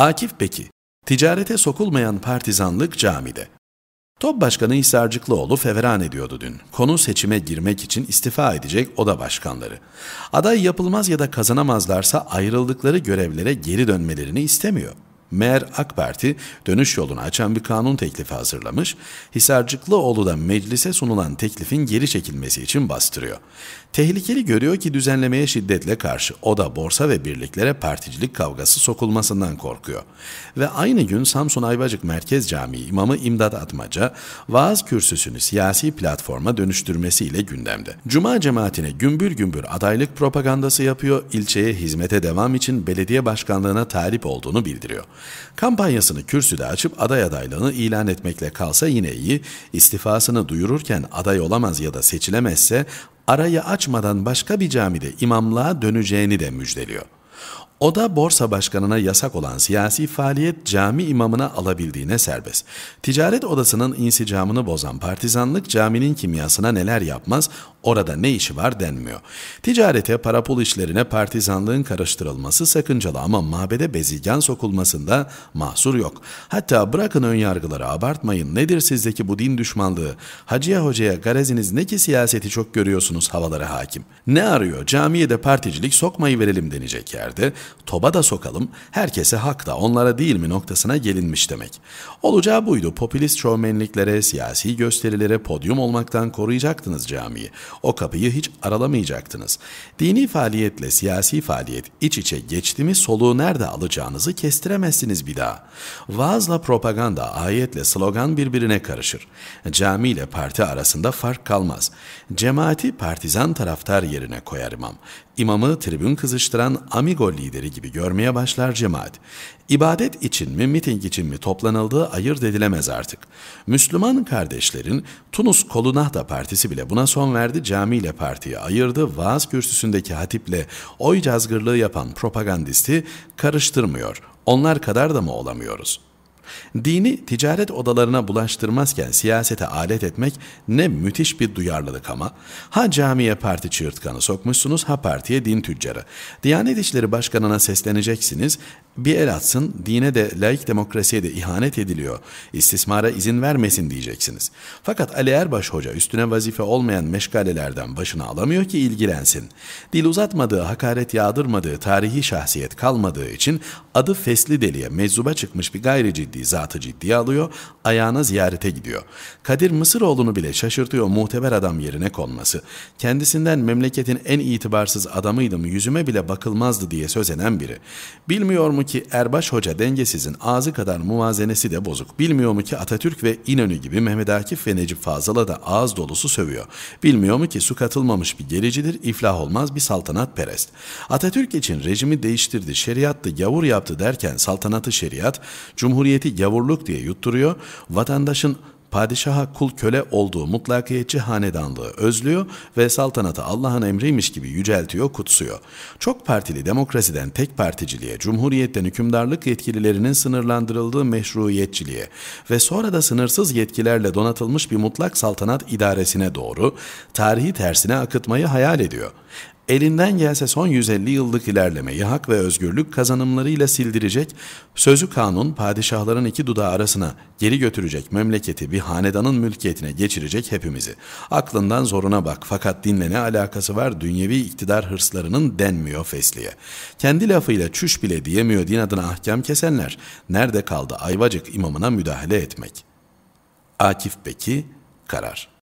Akif Peki, ticarete sokulmayan partizanlık camide. Top Başkanı Hisarcıklıoğlu feveran ediyordu dün. Konu seçime girmek için istifa edecek oda başkanları. Aday yapılmaz ya da kazanamazlarsa ayrıldıkları görevlere geri dönmelerini istemiyor. Meğer AK Parti dönüş yolunu açan bir kanun teklifi hazırlamış, hisarcıklıoğlu da meclise sunulan teklifin geri çekilmesi için bastırıyor. Tehlikeli görüyor ki düzenlemeye şiddetle karşı o da borsa ve birliklere particilik kavgası sokulmasından korkuyor. Ve aynı gün Samsun Ayvacık Merkez Camii imamı İmdat Atmaca vaaz kürsüsünü siyasi platforma dönüştürmesiyle gündemde. Cuma cemaatine gümbür gümbür adaylık propagandası yapıyor, ilçeye hizmete devam için belediye başkanlığına talip olduğunu bildiriyor. Kampanyasını kürsüde açıp aday adaylığını ilan etmekle kalsa yine iyi, istifasını duyururken aday olamaz ya da seçilemezse arayı açmadan başka bir camide imamlığa döneceğini de müjdeliyor. O da borsa başkanına yasak olan siyasi faaliyet cami imamına alabildiğine serbest. Ticaret odasının insicamını bozan partizanlık caminin kimyasına neler yapmaz Orada ne işi var denmiyor. Ticarete, para pul işlerine partizanlığın karıştırılması sakıncalı ama mabede bezigan sokulmasında mahsur yok. Hatta bırakın ön yargıları, abartmayın. Nedir sizdeki bu din düşmanlığı? Hacıya hocaya gareziniz ne ki siyaseti çok görüyorsunuz havalara hakim. Ne arıyor? Camiye de particilik sokmayı verelim denecek yerde. Toba da sokalım. Herkese hak da onlara değil mi noktasına gelinmiş demek. Olacağı buydu. Popülist şovmenliklere, siyasi gösterilere podyum olmaktan koruyacaktınız camiyi. O kapıyı hiç aralamayacaktınız. Dini faaliyetle siyasi faaliyet iç içe geçti mi soluğu nerede alacağınızı kestiremezsiniz bir daha. Vaazla propaganda, ayetle slogan birbirine karışır. Cami ile parti arasında fark kalmaz. Cemaati partizan taraftar yerine koyar imam. İmamı tribün kızıştıran amigo lideri gibi görmeye başlar cemaat. İbadet için mi, miting için mi toplanıldığı ayırt edilemez artık. Müslüman kardeşlerin Tunus Kolunahda Partisi bile buna son verdi, camiyle partiyi ayırdı, vaaz kürsüsündeki hatiple oy cazgırlığı yapan propagandisti karıştırmıyor. Onlar kadar da mı olamıyoruz?'' Dini ticaret odalarına bulaştırmazken siyasete alet etmek ne müthiş bir duyarlılık ama. Ha camiye parti çığırtkanı sokmuşsunuz ha partiye din tüccarı. Diyanet İşleri Başkanı'na sesleneceksiniz bir el atsın, dine de laik demokrasiye de ihanet ediliyor, istismara izin vermesin diyeceksiniz. Fakat Ali Erbaş Hoca üstüne vazife olmayan meşgalelerden başına alamıyor ki ilgilensin. Dil uzatmadığı, hakaret yağdırmadığı tarihi şahsiyet kalmadığı için adı fesli deliye meczuba çıkmış bir gayri ciddi zatı ciddiye alıyor, ayağına ziyarete gidiyor. Kadir Mısıroğlu'nu bile şaşırtıyor muhteber adam yerine konması. Kendisinden memleketin en itibarsız adamıydım yüzüme bile bakılmazdı diye söz eden biri. Bilmiyor mu ki Erbaş Hoca dengesizin ağzı kadar muvazenesi de bozuk. Bilmiyor mu ki Atatürk ve İnönü gibi Mehmet Akif ve Necip Fazıl'a da ağız dolusu sövüyor. Bilmiyor mu ki su katılmamış bir gelicidir, iflah olmaz bir saltanat perest. Atatürk için rejimi değiştirdi, şeriattı, gavur yaptı derken saltanatı şeriat, cumhuriyeti gavurluk diye yutturuyor, vatandaşın padişaha kul köle olduğu mutlakiyetçi hanedanlığı özlüyor ve saltanatı Allah'ın emriymiş gibi yüceltiyor, kutsuyor. Çok partili demokrasiden tek particiliğe, cumhuriyetten hükümdarlık yetkililerinin sınırlandırıldığı meşruiyetçiliğe ve sonra da sınırsız yetkilerle donatılmış bir mutlak saltanat idaresine doğru tarihi tersine akıtmayı hayal ediyor elinden gelse son 150 yıllık ilerlemeyi hak ve özgürlük kazanımlarıyla sildirecek, sözü kanun padişahların iki dudağı arasına geri götürecek memleketi bir hanedanın mülkiyetine geçirecek hepimizi. Aklından zoruna bak fakat dinle ne alakası var dünyevi iktidar hırslarının denmiyor fesliye. Kendi lafıyla çüş bile diyemiyor din adına ahkam kesenler nerede kaldı ayvacık imamına müdahale etmek. Akif Beki Karar